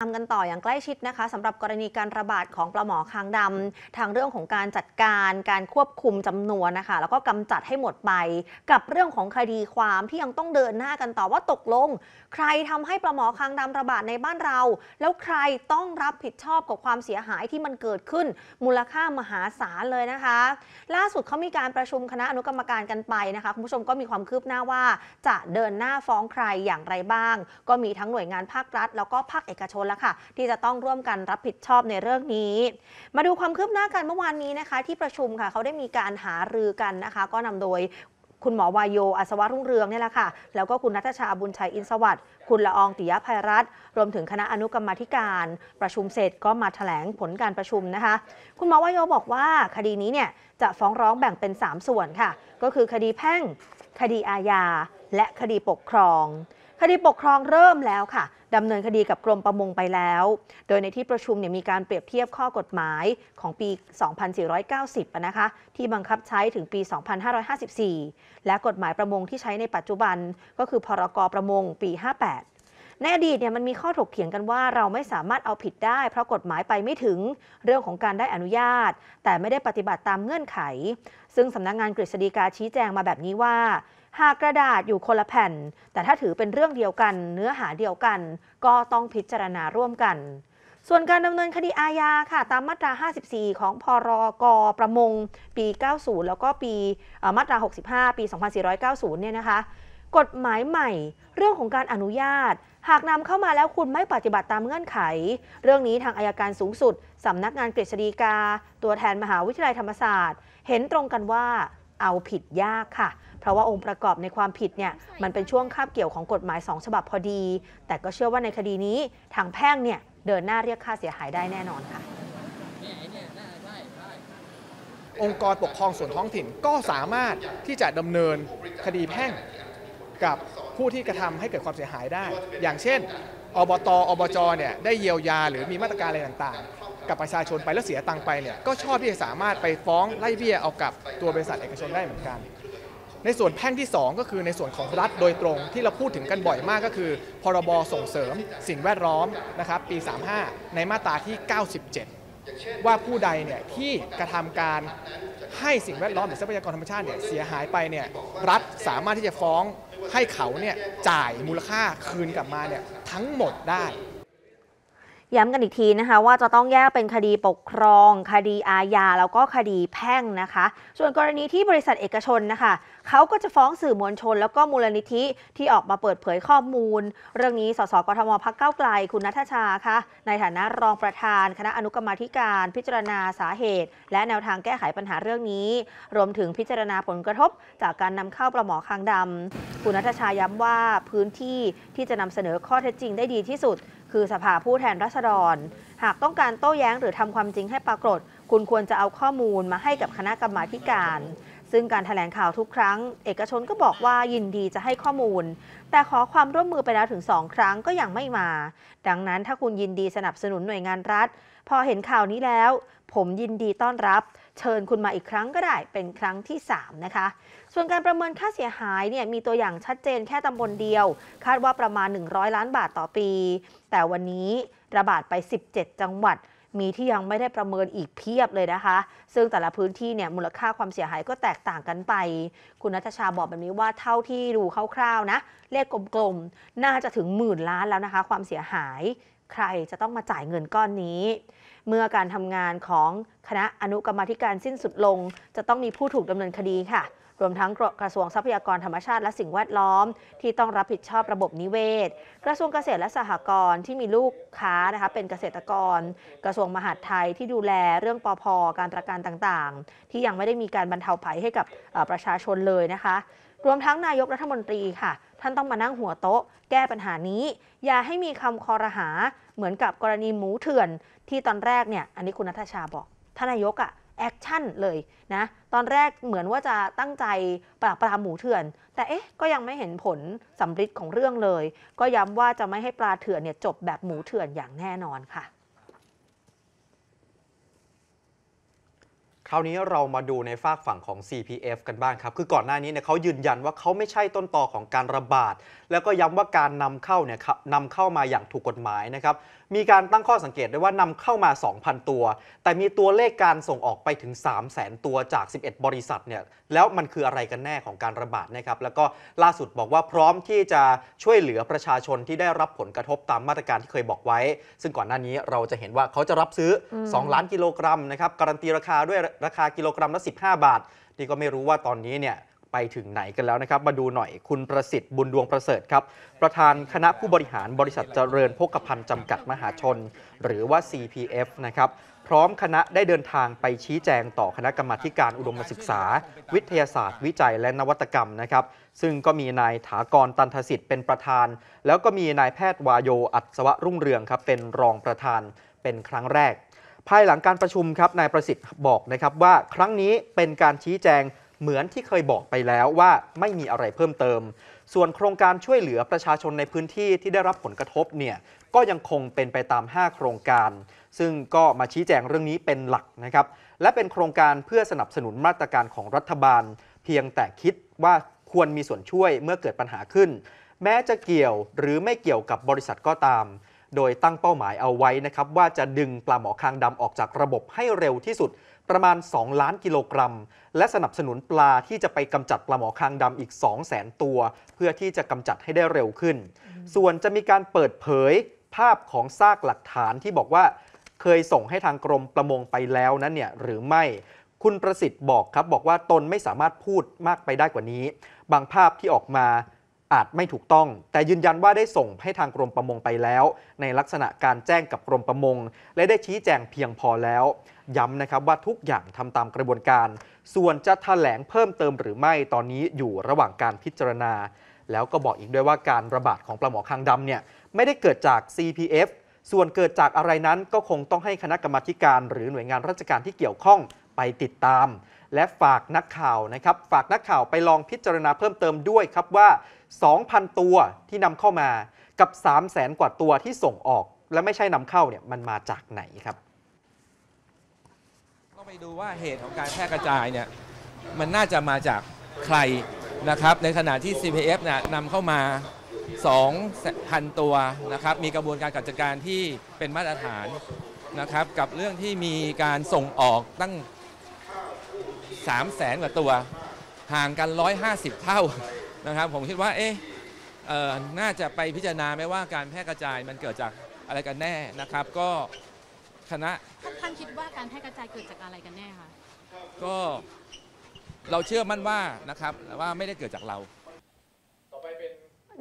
ตามกันต่ออย่างใกล้ชิดนะคะสำหรับกรณีการระบาดของปลาหมอคางดำทางเรื่องของการจัดการการควบคุมจำนวนนะคะแล้วก็กำจัดให้หมดไปกับเรื่องของคดีความที่ยังต้องเดินหน้ากันต่อว่าตกลง ใครทำให้ปลาหมอคางดำระบาดในบ้านเรา แล้วใครต้องรับผิดชอบกับความเสียหายที่มันเกิดขึ้น มูลค่ามหาศาลเลยนะคะ ล่าสุดเขามีการประชุมคณะอนุกรรมการกันไปนะคะคุณผู้ชมก็มีความคืบหน้าว่า จะเดินหน้าฟ้องใครอย่างไรบ้าง ก็มีทั้งหน่วยงานภาครัฐแล้วก็ภาคเอกชนแล้วค่ะที่จะต้องร่วมกันรับผิดชอบในเรื่องนี้ มาดูความคืบหน้ากันเมื่อวานนี้นะคะ ที่ประชุมค่ะเขาได้มีการหารือกันนะคะ ก็นำโดยคุณหมอวายโยอัศวรุ่งเรืองนี่แหละค่ะ แล้วก็คุณนัทชาบุญชัยอินสวัสดิ์คุณละอองติยภัยรัตน์รวมถึงคณะอนุกรรมธิการประชุมเสร็จก็มาถแถลงผลการประชุมนะคะ คุณหมอวายโยบอกว่าคดีนี้เนี่ยจะฟ้องร้องแบ่งเป็น 3 ส่วนค่ะ ก็คือคดีแพ่ง คดีอาญาและคดีปกครองคดีปกครองเริ่มแล้วค่ะดำเนินคดีกับกรมประมงไปแล้ว โดยในที่ประชุมเนี่ยมีการเปรียบเทียบข้อกฎหมายของปี 2490นะคะที่บังคับใช้ถึงปี 2554 และกฎหมายประมงที่ใช้ในปัจจุบัน ก็คือพรกประมงปี 58ในอดีตเนี่ยมันมีข้อถกเถียงกันว่าเราไม่สามารถเอาผิดได้เพราะกฎหมายไปไม่ถึงเรื่องของการได้อนุญาต แต่ไม่ได้ปฏิบัติตามเงื่อนไข ซึ่งสำนักงงานกฤษฎีกาชี้แจงมาแบบนี้ว่า หากกระดาษอยู่คนละแผ่น แต่ถ้าถือเป็นเรื่องเดียวกันเนื้อหาเดียวกัน ก็ต้องพิจารณาร่วมกัน ส่วนการดำเนินคดีอาญาค่ะ ตามมาตรา 54 ของพรกประมงปี 90 แล้วก็ปีมาตรา 65 ปี 2490 เนี่ยนะคะกฎหมายใหม่เรื่องของการอนุญาต หากนำเข้ามาแล้วคุณไม่ปฏิบัติตามเงื่อนไข เรื่องนี้ทางอายการสูงสุดสำนักงานกฤษฎีกา ตัวแทนมหาวิทยาลัยธรรมศาสตร์ เห็นตรงกันว่าเอาผิดยากค่ะ เพราะว่าองค์ประกอบในความผิดเนี่ยมันเป็นช่วงคาบเกี่ยวของกฎหมาย 2 ฉบับพอดี แต่ก็เชื่อว่าในคดีนี้ทางแพ่งเนี่ยเดินหน้าเรียกค่าเสียหายได้แน่นอนค่ะ องค์กรปกครองส่วนท้องถิ่นก็สามารถที่จะดำเนินคดีแพ่งกับผู้ที่กระทำให้เกิดความเสียหายได้ อย่างเช่น อบต อบจ เนี่ย ได้เยียวยาหรือมีมาตรการอะไรต่างๆ กับประชาชนไปแล้วเสียตังค์ไปเนี่ย ก็ชอบที่จะสามารถไปฟ้องไล่เบี้ยเอากับตัวบริษัทเอกชนได้เหมือนกัน ในส่วนแพ่งที่ 2 ก็คือในส่วนของรัฐโดยตรงที่เราพูดถึงกันบ่อยมากก็คือ พรบส่งเสริมสิ่งแวดล้อมนะครับ ปี 35 ในมาตราที่ 97ว่าผู้ใดเนี่ยที่กระทำการให้สิ่งแวดล้อมหรือทรัพยากรธรรมชาติเนี่ยเสียหายไปเนี่ย รัฐสามารถที่จะฟ้องให้เขาเนี่ยจ่ายมูลค่าคืนกลับมาเนี่ยทั้งหมดได้ ย้ำกันอีกทีนะคะว่าจะต้องแยกเป็นคดีปกครอง คดีอาญาแล้วก็คดีแพ่งนะคะ ส่วนกรณีที่บริษัทเอกชนนะคะเขาก็จะฟ้องสื่อมวลชนแล้วก็มูลนิธิที่ออกมาเปิดเผยข้อมูล เรื่องนี้ สส กทมพักเก้าไกลคุณนัทชาคะ ในฐานะรองประธาน คณะอนุกรรมธิการ พิจารณาสาเหตุ และแนวทางแก้ไขปัญหาเรื่องนี้ รวมถึงพิจารณาผลกระทบจากการนำเข้าปลาหมอคางดำ คุณนัทชาย้ำว่าพื้นที่ที่จะนำเสนอข้อเท็จจริงได้ดีที่สุด คือสภาผู้แทนราษฎร หากต้องการโต้แย้งหรือทำความจริงให้ปรากฏคุณควรจะเอาข้อมูลมาให้กับคณะกรรมาการ ซึ่งการถแถลงข่าวทุกครั้ง เอกชนก็บอกว่ายินดีจะให้ข้อมูล แต่ขอความร่วมมือไปแล้วถึงสองครั้งก็ยังไม่มา ดังนั้นถ้าคุณยินดีสนับสนุนหน่วยงานรัฐ พอเห็นข่าวนี้แล้วผมยินดีต้อนรับ เชิญคุณมาอีกครั้งก็ได้เป็นครั้งที่3นะคะ ส่วนการประเมินค่าเสียหายเนี่ยมีตัวอย่างชัดเจนแค่ตำบลเดียว คาดว่าประมาณ 100 ล้านบาทต่อปี แต่วันนี้ระบาดไป 17 จังหวัดมีที่ยังไม่ได้ประเมินอีกเพียบเลยนะคะ ซึ่งแต่ละพื้นที่เนี่ยมูลค่าความเสียหายก็แตกต่างกันไป คุณนัทชาบอกแบบนี้ว่าเท่าที่ดูคร่าวๆนะ เลขกลมๆ น่าจะถึงหมื่นล้านแล้วนะคะความเสียหาย ใครจะต้องมาจ่ายเงินก้อนนี้ เมื่อการทำงานของคณะอนุกรรมธิการสิ้นสุดลง จะต้องมีผู้ถูกดำเนินคดีค่ะรวมทั้งกระทรวงทรัพยากรธรรมชาติและสิ่งแวดล้อม ที่ต้องรับผิดชอบระบบนิเวศ กระทรวงเกษตรและสหกรณ์ที่มีลูกค้านะคะเป็นเกษตรกร กระทรวงมหาดไทยที่ดูแลเรื่องปอพอการประกันต่างๆ ที่ยังไม่ได้มีการบรรเทาภัยให้กับประชาชนเลยนะคะรวมทั้งนายกรัฐมนตรีค่ะ ท่านต้องมานั่งหัวโต๊ะแก้ปัญหานี้ อย่าให้มีคำคอรหาเหมือนกับกรณีหมูเถื่อนที่ตอนแรกเนี่ยอันนี้คุณนัทชาบอกท่านนายกอะ่ะแอคชั่นเลยนะ ตอนแรกเหมือนว่าจะตั้งใจปราบปรามหมูเถื่อน แต่เอ๊ะก็ยังไม่เห็นผลสำริจของเรื่องเลย ก็ย้ำว่าจะไม่ให้ปลาเถื่อนเนี่ยจบแบบหมูเถื่อนอย่างแน่นอนค่ะ คราวนี้เรามาดูในฝากฝั่งของ CPF กันบ้างครับ คือก่อนหน้านี้เนี่ยเขายืนยันว่าเขาไม่ใช่ต้นตอของการระบาด แล้วก็ย้ำว่าการนำเข้าเนี่ยนำเข้ามาอย่างถูกกฎหมายนะครับมีการตั้งข้อสังเกตด้วยว่านำเข้ามา 2,000 ตัว แต่มีตัวเลขการส่งออกไปถึง 3 0 0แสนตัวจาก 11 บริษัทเนี่ย แล้วมันคืออะไรกันแน่ของการระบาดนะครับ แล้วก็ล่าสุดบอกว่าพร้อมที่จะช่วยเหลือประชาชนที่ได้รับผลกระทบตามมาตรการที่เคยบอกไว้ ซึ่งก่อนหน้านี้เราจะเห็นว่าเขาจะรับซื้อ 2 ล้านกิโลกรัมนะครับการันตีราคาด้วยราคากิโลกรัมละ 15 บาทที่ก็ไม่รู้ว่าตอนนี้เนี่ยไปถึงไหนกันแล้วนะครับ มาดูหน่อยคุณประสิทธิ์บุญดวงประเสริฐครับ ประธานคณะผู้บริหารบริษัทเจริญพกพันธ์จำกัดมหาชน หรือว่า CPF นะครับ พร้อมคณะได้เดินทางไปชี้แจงต่อคณะกรรมาการอุดมศึกษา วิทยาศาสตร์วิจัยและนวัตกรรมนะครับ ซึ่งก็มีนายถากรตันทสิทธิ์เป็นประธาน แล้วก็มีนายแพทย์วายโย อัศวะรุ่งเรืองครับเป็นรองประธานเป็นครั้งแรกภายหลังการประชุมครับนายประสิทธิ์บอกนะครับว่าครั้งนี้เป็นการชี้แจงเหมือนที่เคยบอกไปแล้วว่าไม่มีอะไรเพิ่มเติม ส่วนโครงการช่วยเหลือประชาชนในพื้นที่ที่ได้รับผลกระทบเนี่ยก็ยังคงเป็นไปตาม 5 โครงการ ซึ่งก็มาชี้แจงเรื่องนี้เป็นหลักนะครับ และเป็นโครงการเพื่อสนับสนุนมาตรการของรัฐบาล เพียงแต่คิดว่าควรมีส่วนช่วยเมื่อเกิดปัญหาขึ้น แม้จะเกี่ยวหรือไม่เกี่ยวกับบริษัทก็ตาม โดยตั้งเป้าหมายเอาไว้นะครับว่าจะดึงปลาหมอคางดำออกจากระบบให้เร็วที่สุดประมาณ 2 ล้านกิโลกรัม และสนับสนุนปลาที่จะไปกำจัดปลาหมอคางดำอีก 2 0 0แสนตัว เพื่อที่จะกำจัดให้ได้เร็วขึ้น ส่วนจะมีการเปิดเผยภาพของซากหลักฐานที่บอกว่า เคยส่งให้ทางกรมประมงไปแล้วนั้นเนี่ยหรือไม่คุณประสิทธิ์บอกครับบอกว่าตนไม่สามารถพูดมากไปได้กว่านี้ บางภาพที่ออกมาอาจไม่ถูกต้องแต่ยืนยันว่าได้ส่งให้ทางกรมประมงไปแล้ว ในลักษณะการแจ้งกับกรมประมงและได้ชี้แจงเพียงพอแล้ว ย้ำนะครับว่าทุกอย่างทำตามกระบวนการ ส่วนจะแถลงเพิ่มเติมหรือไม่ตอนนี้อยู่ระหว่างการพิจารณา แล้วก็บอกอีกด้วยว่าการระบาดของปลาหมอคางดำเนี่ยไม่ได้เกิดจาก CPF ส่วนเกิดจากอะไรนั้นก็คงต้องให้คณะกรรมาการ หรือหน่วยงานราชการที่เกี่ยวข้องไปติดตามและฝากนักข่าวนะครับ ฝากนักข่าว ไปลองพิจารณาเพิ่มเติมด้วยครับว่า 2,000 ตัวที่นำเข้ามากับ 3 0 0แสนกว่าตัวที่ส่งออกและไม่ใช่นำเข้าเนี่ยมันมาจากไหนครับก็ไปดูว่าเหตุของการแพร่กระจายเนี่ยมันน่าจะมาจากใครนะครับในขณะที่ CPF นะนำเข้ามา 2,000 ตัวนะครับ มีกระบวนการจัดการที่เป็นมาตรฐานนะครับกับเรื่องที่มีการส่งออกตั้ง3 0 0แสนกว่าตัวห่างกัน 150 เท่านะครับ ผมคิดว่าเอ๊ะน่าจะไปพิจารณาไหมว่าการแพร่กระจายมันเกิดจากอะไรกันแน่นะครับ ก็คณะท่านคิดว่าการแพร่กระจายเกิดจากอะไรกันแน่คะก็เราเชื่อมั่นว่านะครับว่าไม่ได้เกิดจากเรา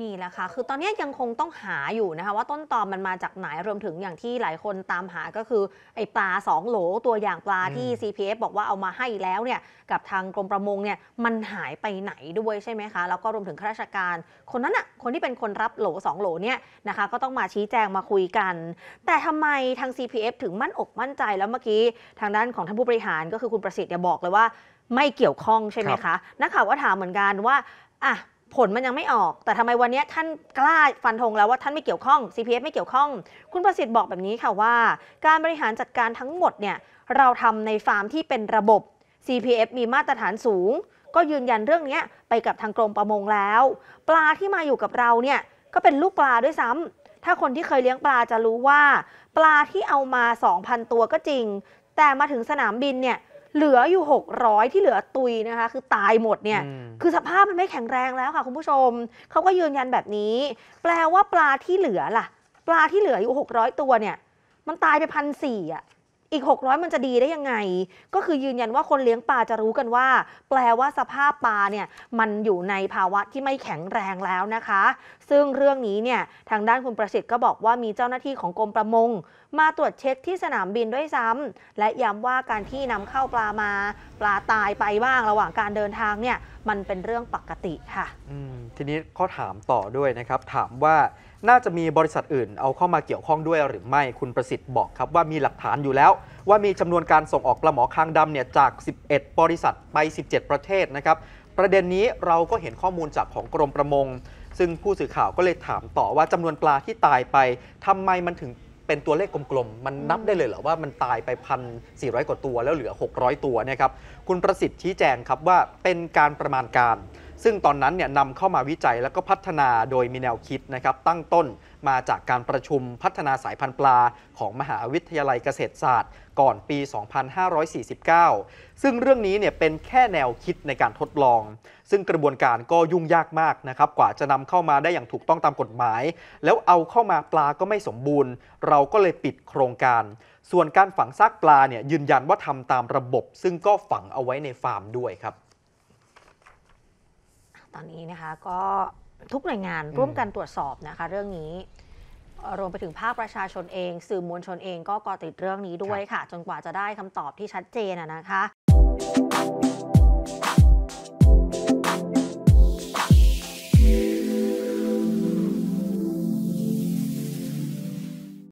นี่แหละค่ะ คือตอนนี้ยังคงต้องหาอยู่นะคะว่าต้นตอมันมาจากไหน รวมถึงอย่างที่หลายคนตามหาก็คือไอปลา2โหลตัวอย่างปลาที่ CPF บอกว่าเอามาให้แล้วเนี่ยกับทางกรมประมงเนี่ยมันหายไปไหนด้วยใช่ไหมคะ แล้วก็รวมถึงข้าราชการ คนนั้นอะคนที่เป็นคนรับโหล2โหลเนี่ยนะคะก็ต้องมาชี้แจงมาคุยกัน แต่ทำไมทาง CPF ถึงมั่นอกมั่นใจแล้วเมื่อกี้ ทางด้านของท่านผู้บริหารก็คือคุณประสิทธิ์เนี่ยบอกเลยว่าไม่เกี่ยวข้องใช่ไหมคะนักข่าวก็ถามเหมือนกันว่าอ่ะผลมันยังไม่ออกแต่ทำไมวันนี้ท่านกล้าฟันธงแล้วว่าท่านไม่เกี่ยวข้อง CPF ไม่เกี่ยวข้อง คุณประสิทธิ์บอกแบบนี้ค่ะว่า การบริหารจัดการทั้งหมดเนี่ยเราทำในฟาร์มที่เป็นระบบ CPF มีมาตรฐานสูง ก็ยืนยันเรื่องนี้ไปกับทางกรมประมงแล้ว ปลาที่มาอยู่กับเราเนี่ยก็เป็นลูกปลาด้วยซ้ำ ถ้าคนที่เคยเลี้ยงปลาจะรู้ว่า ปลาที่เอามา 2,000 ตัวก็จริง แต่มาถึงสนามบินเนี่ยเหลืออยู่ 600 ที่เหลือตุยนะคะคือตายหมดเนี่ยคือสภาพมันไม่แข็งแรงแล้วค่ะคุณผู้ชม เขาก็ยืนยันแบบนี้ แปลว่าปลาที่เหลือล่ะ ปลาที่เหลืออยู่600 ตัวเนี่ยมันตายไปพันสี่อ่ะอีก600มันจะดีได้ยังไง ก็คือยืนยันว่าคนเลี้ยงปลาจะรู้กันว่า แปลว่าสภาพปลาเนี่ยมันอยู่ในภาวะที่ไม่แข็งแรงแล้วนะคะ ซึ่งเรื่องนี้เนี่ยทางด้านคุณประสิทธิ์ก็บอกว่ามีเจ้าหน้าที่ของกรมประมงมาตรวจเช็คที่สนามบินด้วยซ้ำ และย้ำว่าการที่นำเข้าปลามา ปลาตายไปบ้างระหว่างการเดินทางเนี่ยมันเป็นเรื่องปกติค่ะทีนี้ข้อถามต่อด้วยนะครับ ถามว่าน่าจะมีบริษัทอื่น เอาเข้ามาเกี่ยวข้องด้วยหรือไม่ คุณประสิทธิ์บอกครับว่ามีหลักฐานอยู่แล้วว่ามีจำนวนการส่งออกปลาหมอคางดำเนี่ยจาก 11 บริษัทไป 17 ประเทศนะครับ ประเด็นนี้เราก็เห็นข้อมูลจากของกรมประมง ซึ่งผู้สื่อข่าวก็เลยถามต่อว่าจำนวนปลาที่ตายไป ทำไมมันถึงเป็นตัวเลขกลมๆ มันนับได้เลยเหรอว่ามันตายไปพันสี่ร้อยกว่าตัวแล้วเหลือ 600 ตัวนะครับ คุณประสิทธิ์ชี้แจงครับว่าเป็นการประมาณการซึ่งตอนนั้นเนี่ยนำเข้ามาวิจัยแล้วก็พัฒนาโดยมีแนวคิดนะครับตั้งต้นมาจากการประชุมพัฒนาสายพันธุ์ปลาของมหาวิทยาลัยเกษตรศาสตร์ก่อนปี 2549 ซึ่งเรื่องนี้เนี่ยเป็นแค่แนวคิดในการทดลอง ซึ่งกระบวนการก็ยุ่งยากมากนะครับกว่าจะนำเข้ามาได้อย่างถูกต้องตามกฎหมาย แล้วเอาเข้ามาปลาก็ไม่สมบูรณ์ เราก็เลยปิดโครงการ ส่วนการฝังซากปลาเนี่ยยืนยันว่าทำตามระบบ ซึ่งก็ฝังเอาไว้ในฟาร์มด้วยครับตอนนี้นะคะก็ทุกหน่วยงานร่วมกันตรวจสอบนะคะเรื่องนี้ รวมไปถึงภาคประชาชนเอง สื่อมวลชนเองก็กอติดเรื่องนี้ด้วยค่ะ จนกว่าจะได้คำตอบที่ชัดเจนนะคะ